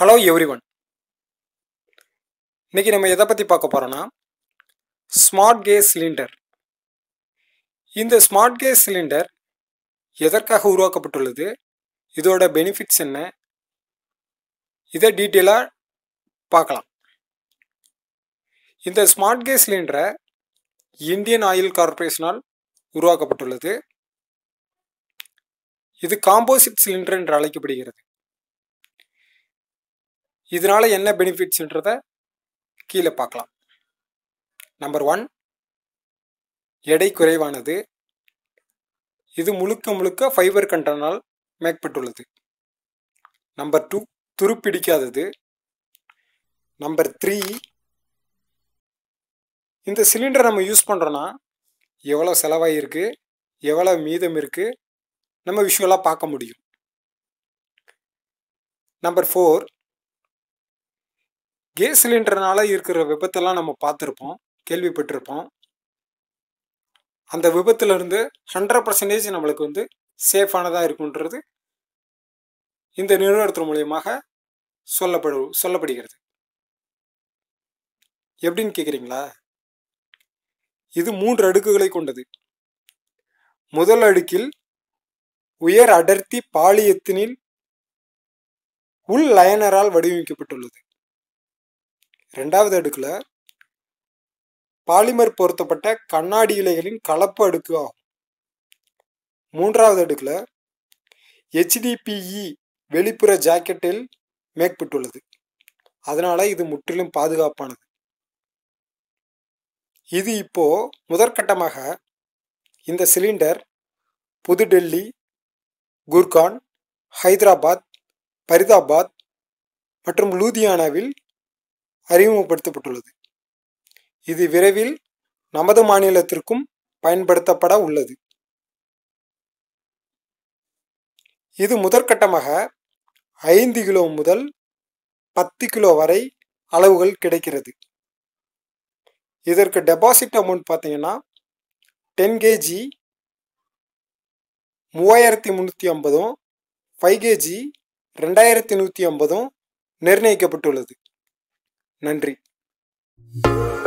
hello every one இன்றைக்கி நம்ம எதை பற்றி பார்க்க போகிறோன்னா ஸ்மார்ட் கேஸ் சிலிண்டர் இந்த ஸ்மார்ட் கேஸ் சிலிண்டர் எதற்காக உருவாக்கப்பட்டுள்ளது இதோட பெனிஃபிட்ஸ் என்ன இதை டீட்டெயிலாக பார்க்கலாம் இந்த ஸ்மார்ட் கேஸ் சிலிண்டரை இந்தியன் ஆயில் கார்பரேஷனால் உருவாக்கப்பட்டுள்ளது இது காம்போசிட் சிலிண்டர் என்று அழைக்கப்படுகிறது இதனால் என்ன பெனிஃபிட்ஸுன்றத கீழே பார்க்கலாம் நம்பர் ஒன் எடை குறைவானது இது முழுக்க முழுக்க ஃபைபர் கண்டனால் மேற்பட்டுள்ளது நம்பர் டூ துருப்பிடிக்காதது நம்பர் த்ரீ இந்த சிலிண்டர் நம்ம யூஸ் பண்ணுறோன்னா எவ்வளோ செலவாகிருக்கு எவ்வளோ மீதம் இருக்குது நம்ம விஷுவலாக பார்க்க முடியும் நம்பர் ஃபோர் கேஸ் சிலிண்டர்னால இருக்கிற விபத்தெல்லாம் நம்ம பார்த்துருப்போம் கேள்விப்பட்டிருப்போம் அந்த விபத்துலேருந்து ஹண்ட்ரட் பர்சன்டேஜ் நம்மளுக்கு வந்து சேஃபானதாக இருக்குன்றது இந்த நிறுவனத்தின் மூலியமாக சொல்லப்படு சொல்லப்படுகிறது எப்படின்னு கேட்குறீங்களா இது மூன்று அடுக்குகளை கொண்டது முதல் அடுக்கில் உயர் அடர்த்தி பாலியத்தினில் உள் லயனரால் வடிவமைக்கப்பட்டுள்ளது ரெண்டாவது அடுக்கில் பாலிமர் பொருத்தப்பட்ட கண்ணாடி இலைகளின் கலப்பு அடுக்கு ஆகும் மூன்றாவது அடுக்கில் ஹெச்டிபிஇ e வெளிப்புற ஜாக்கெட்டில் மேற்பட்டுள்ளது அதனால் இது முற்றிலும் பாதுகாப்பானது இது இப்போ முதற்கட்டமாக இந்த சிலிண்டர் புதுடெல்லி குர்கான் ஹைதராபாத் பரிதாபாத் மற்றும் லூதியானாவில் அறிமுகப்படுத்தப்பட்டுள்ளது இது விரைவில் நமது மாநிலத்திற்கும் பயன்படுத்தப்பட உள்ளது இது முதற்கட்டமாக ஐந்து கிலோ முதல் பத்து கிலோ வரை அளவுகள் கிடைக்கிறது இதற்கு டெபாசிட் அமௌண்ட் பார்த்தீங்கன்னா டென் கேஜி மூவாயிரத்தி முந்நூற்றி ஐம்பதும் ஃபைவ் கேஜி ரெண்டாயிரத்தி நூற்றி ஐம்பதும் நிர்ணயிக்கப்பட்டுள்ளது நன்றி